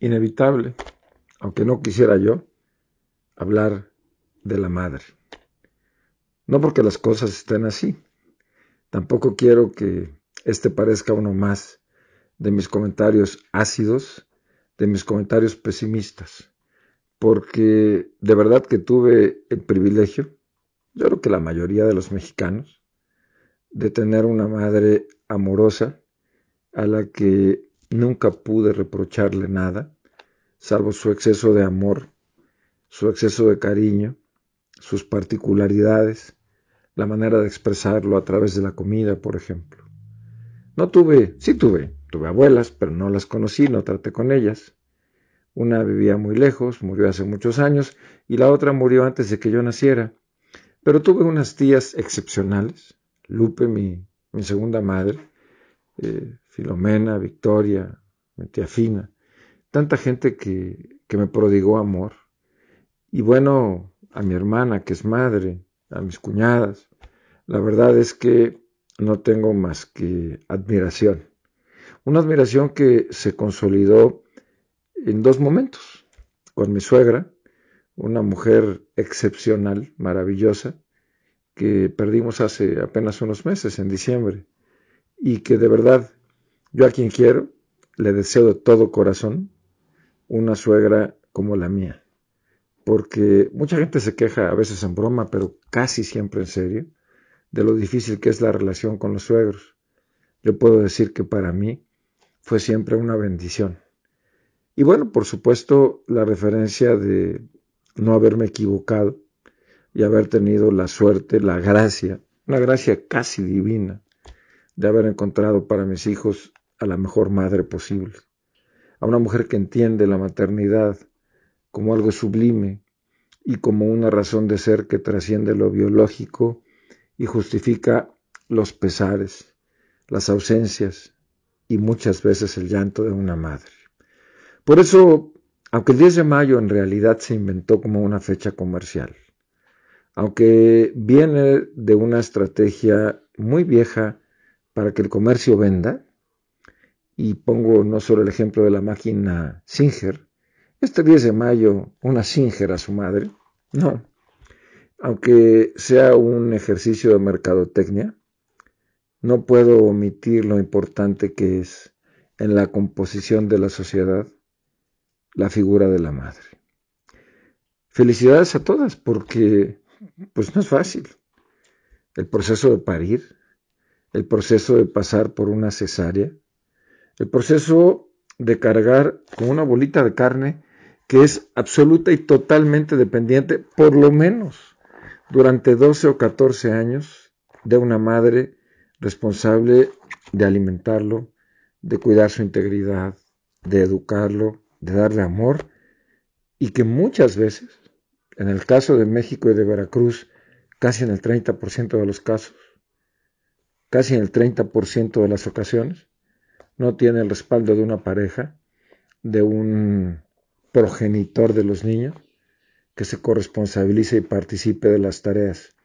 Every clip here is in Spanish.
inevitable, aunque no quisiera yo, hablar de la madre. No porque las cosas estén así. Tampoco quiero que este parezca uno más de mis comentarios ácidos, de mis comentarios pesimistas, porque de verdad que tuve el privilegio, yo creo que la mayoría de los mexicanos, de tener una madre amorosa a la que Nunca pude reprocharle nada, salvo su exceso de amor, su exceso de cariño, sus particularidades, la manera de expresarlo a través de la comida, por ejemplo. No tuve, sí tuve, tuve abuelas, pero no las conocí, no traté con ellas. Una vivía muy lejos, murió hace muchos años, y la otra murió antes de que yo naciera. Pero tuve unas tías excepcionales, Lupe, mi, mi segunda madre, eh, Filomena, Victoria, mi Fina, tanta gente que me prodigó amor. Y bueno, a mi hermana que es madre, a mis cuñadas, la verdad es que no tengo más que admiración. Una admiración que se consolidó en dos momentos. Con mi suegra, una mujer excepcional, maravillosa, que perdimos hace apenas unos meses, en diciembre y que de verdad yo a quien quiero le deseo de todo corazón una suegra como la mía. Porque mucha gente se queja a veces en broma, pero casi siempre en serio, de lo difícil que es la relación con los suegros. Yo puedo decir que para mí fue siempre una bendición. Y bueno, por supuesto, la referencia de no haberme equivocado y haber tenido la suerte, la gracia, una gracia casi divina, de haber encontrado para mis hijos a la mejor madre posible, a una mujer que entiende la maternidad como algo sublime y como una razón de ser que trasciende lo biológico y justifica los pesares, las ausencias y muchas veces el llanto de una madre. Por eso, aunque el 10 de mayo en realidad se inventó como una fecha comercial, aunque viene de una estrategia muy vieja para que el comercio venda, y pongo no solo el ejemplo de la máquina Singer, este 10 de mayo una Singer a su madre, no, aunque sea un ejercicio de mercadotecnia, no puedo omitir lo importante que es en la composición de la sociedad la figura de la madre. Felicidades a todas porque pues no es fácil. El proceso de parir, el proceso de pasar por una cesárea, el proceso de cargar con una bolita de carne que es absoluta y totalmente dependiente, por lo menos durante 12 o 14 años, de una madre responsable de alimentarlo, de cuidar su integridad, de educarlo, de darle amor, y que muchas veces, en el caso de México y de Veracruz, casi en el 30% de los casos, casi en el 30% de las ocasiones, no tiene el respaldo de una pareja, de un progenitor de los niños, que se corresponsabilice y participe de las tareas,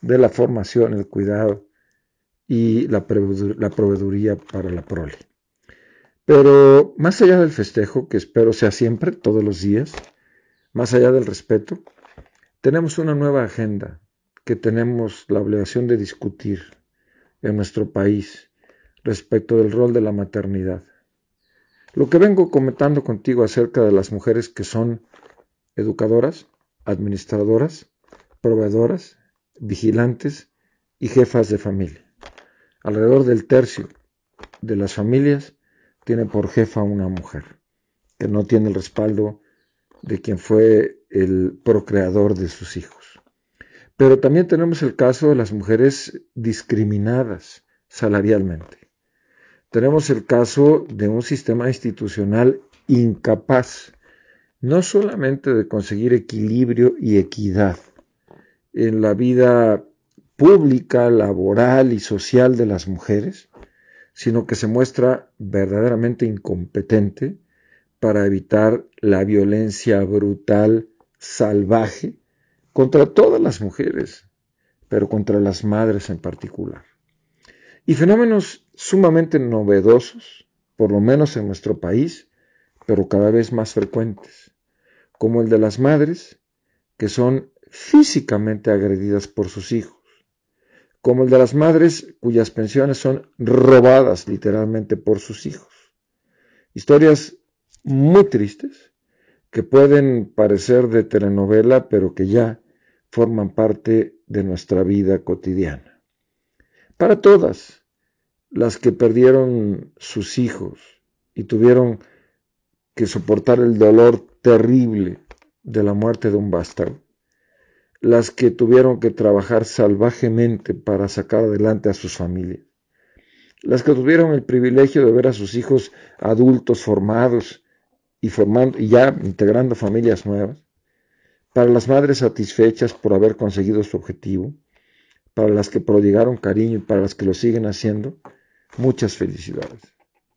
de la formación, el cuidado y la, proveeduría para la prole. Pero más allá del festejo, que espero sea siempre, todos los días, más allá del respeto, tenemos una nueva agenda que tenemos la obligación de discutir, en nuestro país respecto del rol de la maternidad. Lo que vengo comentando contigo acerca de las mujeres que son educadoras, administradoras, proveedoras, vigilantes y jefas de familia. Alrededor del tercio de las familias tiene por jefa una mujer que no tiene el respaldo de quien fue el procreador de sus hijos. Pero también tenemos el caso de las mujeres discriminadas salarialmente. Tenemos el caso de un sistema institucional incapaz no solamente de conseguir equilibrio y equidad en la vida pública, laboral y social de las mujeres, sino que se muestra verdaderamente incompetente para evitar la violencia brutal, salvaje, contra todas las mujeres, pero contra las madres en particular. Y fenómenos sumamente novedosos, por lo menos en nuestro país, pero cada vez más frecuentes, como el de las madres que son físicamente agredidas por sus hijos, como el de las madres cuyas pensiones son robadas literalmente por sus hijos. Historias muy tristes que pueden parecer de telenovela, pero que ya forman parte de nuestra vida cotidiana. Para todas las que perdieron sus hijos y tuvieron que soportar el dolor terrible de la muerte de un bastardo, las que tuvieron que trabajar salvajemente para sacar adelante a sus familias, las que tuvieron el privilegio de ver a sus hijos adultos formados y formando y ya integrando familias nuevas, para las madres satisfechas por haber conseguido su objetivo, para las que prodigaron cariño y para las que lo siguen haciendo, muchas felicidades.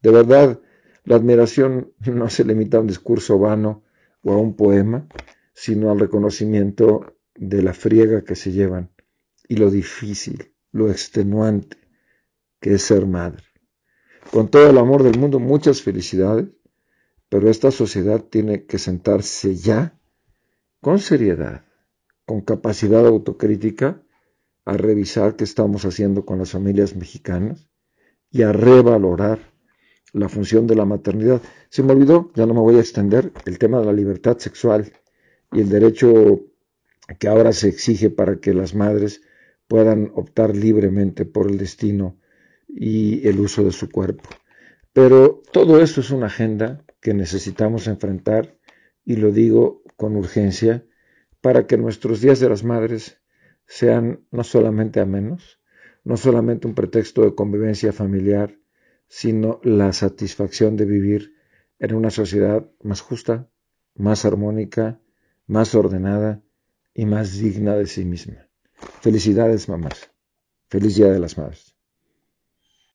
De verdad, la admiración no se limita a un discurso vano o a un poema, sino al reconocimiento de la friega que se llevan y lo difícil, lo extenuante que es ser madre. Con todo el amor del mundo, muchas felicidades, pero esta sociedad tiene que sentarse ya con seriedad, con capacidad autocrítica, a revisar qué estamos haciendo con las familias mexicanas y a revalorar la función de la maternidad. Se me olvidó, ya no me voy a extender, el tema de la libertad sexual y el derecho que ahora se exige para que las madres puedan optar libremente por el destino y el uso de su cuerpo. Pero todo esto es una agenda que necesitamos enfrentar y lo digo con urgencia, para que nuestros días de las madres sean no solamente amenos, no solamente un pretexto de convivencia familiar, sino la satisfacción de vivir en una sociedad más justa, más armónica, más ordenada y más digna de sí misma. Felicidades, mamás. Feliz Día de las Madres.